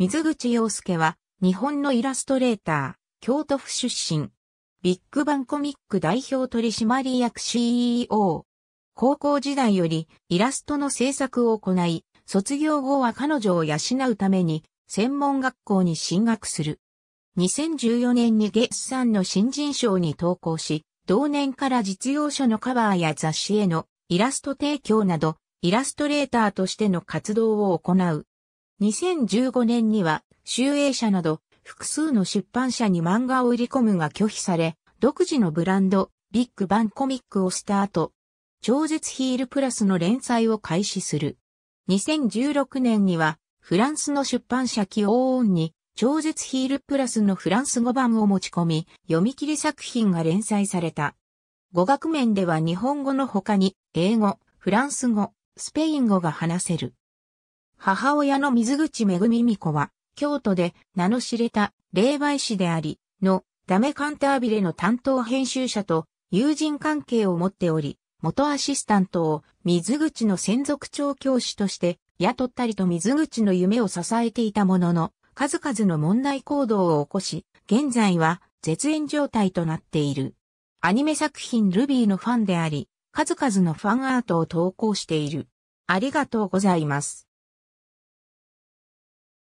水口洋介は、日本のイラストレーター、京都府出身。ビッグバンコミック代表取締役 CEO。高校時代よりイラストの制作を行い、卒業後は彼女を養うために専門学校に進学する。2014年にゲッの新人賞に投稿し、同年から実用書のカバーや雑誌へのイラスト提供など、イラストレーターとしての活動を行う。2015年には、集英社など、複数の出版社に漫画を売り込むが拒否され、独自のブランド、ビッグバンコミックをスタート。超絶ヒールプラスの連載を開始する。2016年には、フランスの出版社キオーンに、超絶ヒールプラスのフランス語版を持ち込み、読み切り作品が連載された。語学面では日本語の他に、英語、フランス語、スペイン語が話せる。母親の水口めぐみみこは、京都で名の知れた霊媒師であり、のダメカンタービレの担当編集者と友人関係を持っており、元アシスタントを水口の専属調教師として雇ったりと水口の夢を支えていたものの、数々の問題行動を起こし、現在は絶縁状態となっている。アニメ作品ルビーのファンであり、数々のファンアートを投稿している。ありがとうございます。